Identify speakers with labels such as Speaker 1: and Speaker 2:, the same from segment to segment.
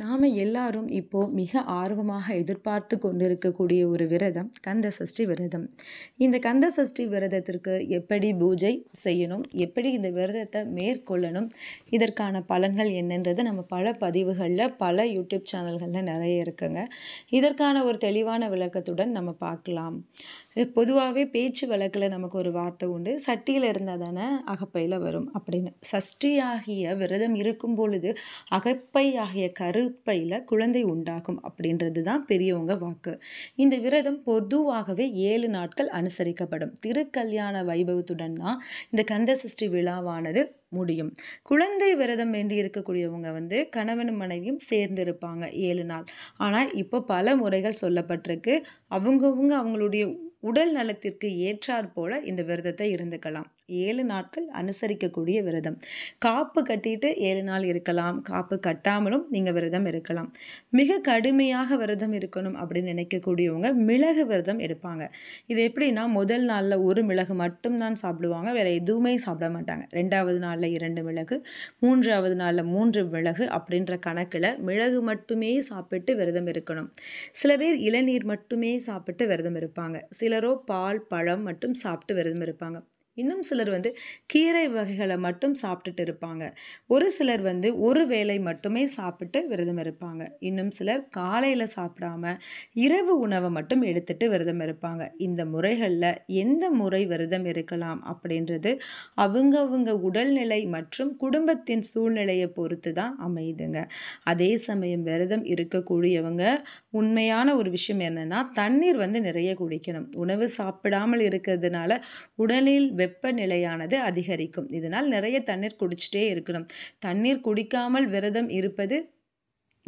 Speaker 1: நாம் எல்லாரும் இப்போது மிக ஆர்வமாக எதிர்பார்த்து கொண்டிருக்கக்கூடிய ஒரு விரதம் கந்த சஷ்டி விரதம் இந்த கந்த சஷ்டி விரதத்திற்கு எப்படி பூஜை செய்யணும் எப்படி இந்த விரதத்தை மேற்கொள்ளணும் இதற்கான பலன்கள் என்னன்றது நம்ம பல பதிவுகளில் பல யூடியூப் சேனல்களில் நிறைய இருக்குங்க இதற்கான ஒரு தெளிவான விளக்கத்துடன் நம்ம பார்க்கலாம் பொதுவாகவே பேச்சு வழக்கில் நமக்கு ஒரு வார்த்தை உண்டு சட்டியில் இருந்தால் தானே அகப்பையில் வரும் அப்படின்னு சஷ்டியாகிய விரதம் இருக்கும் பொழுது அகப்பை ஆகிய கரு கருப்பையில் குழந்தை உண்டாகும் அப்படின்றது தான் பெரியவங்க வாக்கு இந்த விரதம் பொதுவாகவே ஏழு நாட்கள் அனுசரிக்கப்படும் திருக்கல்யாண வைபவத்துடன் தான் இந்த கந்த சஷ்டி விழாவானது முடியும் குழந்தை விரதம் வேண்டி இருக்கக்கூடியவங்க வந்து கணவனும் மனைவியும் சேர்ந்து இருப்பாங்க ஏழு நாள் ஆனால் இப்போ பல முறைகள் சொல்லப்பட்டிருக்கு அவங்கவுங்க அவங்களுடைய உடல் நலத்திற்கு ஏற்றாற் போல இந்த விரதத்தை இருந்துக்கலாம் ஏழு நாட்கள் அனுசரிக்கக்கூடிய விரதம் காப்பு கட்டிட்டு ஏழு நாள் இருக்கலாம் காப்பு கட்டாமலும் நீங்கள் விரதம் இருக்கலாம் மிக கடுமையாக விரதம் இருக்கணும் அப்படின்னு நினைக்கக்கூடியவங்க மிளகு விரதம் எடுப்பாங்க இது எப்படின்னா முதல் நாளில் ஒரு மிளகு மட்டும் தான் சாப்பிடுவாங்க வேறு எதுவுமே சாப்பிட மாட்டாங்க ரெண்டாவது நாளில் இரண்டு மிளகு மூன்றாவது நாளில் மூன்று மிளகு அப்படின்ற கணக்கில் மிளகு மட்டுமே சாப்பிட்டு விரதம் இருக்கணும் சில பேர் இளநீர் மட்டுமே சாப்பிட்டு விரதம் இருப்பாங்க சில சிலரோ பால் பழம் மட்டும் சாப்பிட்டு விரதம் இருப்பாங்க இன்னும் சிலர் வந்து கீரை வகைகளை மட்டும் சாப்பிட்டுட்டு இருப்பாங்க ஒரு சிலர் வந்து ஒரு வேளை மட்டுமே சாப்பிட்டு விரதம் இருப்பாங்க இன்னும் சிலர் காலையில் சாப்பிடாம இரவு உணவை மட்டும் எடுத்துட்டு விரதம் இருப்பாங்க இந்த முறைகளில் எந்த முறை விரதம் இருக்கலாம் அப்படின்றது அவங்கவுங்க உடல்நிலை மற்றும் குடும்பத்தின் சூழ்நிலையை பொறுத்து தான் அமையுதுங்க அதே சமயம் விரதம் இருக்கக்கூடியவங்க உண்மையான ஒரு விஷயம் என்னென்னா தண்ணீர் வந்து நிறைய குடிக்கணும் உணவு சாப்பிடாமல் இருக்கிறதுனால உடலில் வெப்பநிலையானது அதிகரிக்கும் இதனால் நிறைய தண்ணீர் குடிச்சிட்டே இருக்கணும் தண்ணீர் குடிக்காமல் விரதம் இருப்பது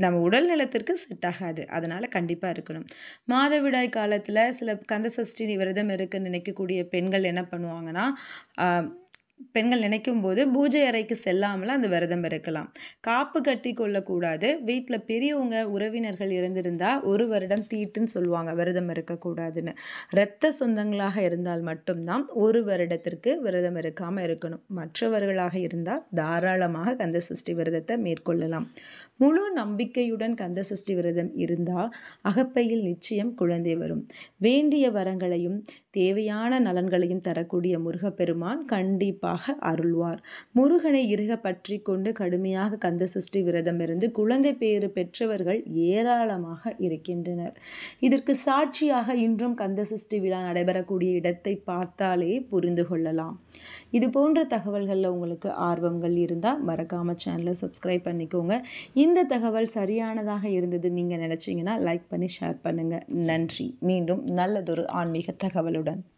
Speaker 1: நம்ம உடல் நலத்திற்கு செட் ஆகாது அதனால் கண்டிப்பாக இருக்கணும் மாதவிடாய் காலத்தில் சில கந்த விரதம் இருக்குன்னு நினைக்கக்கூடிய பெண்கள் என்ன பண்ணுவாங்கன்னா பெண்கள் நினைக்கும் போது பூஜை அறைக்கு செல்லாமல் அந்த விரதம் இருக்கலாம் காப்பு கட்டி கொள்ளக்கூடாது வீட்டில் பெரியவங்க உறவினர்கள் இருந்திருந்தால் ஒரு வருடம் தீட்டுன்னு சொல்லுவாங்க விரதம் இருக்கக்கூடாதுன்னு இரத்த சொந்தங்களாக இருந்தால் மட்டும்தான் ஒரு வருடத்திற்கு விரதம் இருக்காமல் இருக்கணும் மற்றவர்களாக இருந்தால் தாராளமாக கந்த சஷ்டி விரதத்தை மேற்கொள்ளலாம் முழு நம்பிக்கையுடன் கந்த சஷ்டி விரதம் இருந்தால் அகப்பையில் நிச்சயம் குழந்தை வரும் வேண்டிய வரங்களையும் தேவையான நலன்களையும் தரக்கூடிய முருகப்பெருமான் கண்டிப்பாக சிறப்பாக அருள்வார் முருகனை இருக பற்றி கொண்டு கடுமையாக கந்த சஷ்டி விரதம் இருந்து குழந்தை பேறு பெற்றவர்கள் ஏராளமாக இருக்கின்றனர் இதற்கு சாட்சியாக இன்றும் கந்த சஷ்டி விழா நடைபெறக்கூடிய இடத்தை பார்த்தாலே புரிந்து கொள்ளலாம் இது போன்ற தகவல்களில் உங்களுக்கு ஆர்வங்கள் இருந்தால் மறக்காமல் சேனலை சப்ஸ்கிரைப் பண்ணிக்கோங்க இந்த தகவல் சரியானதாக இருந்தது நீங்கள் நினச்சிங்கன்னா லைக் பண்ணி ஷேர் பண்ணுங்கள் நன்றி மீண்டும் நல்லதொரு ஆன்மீக தகவலுடன்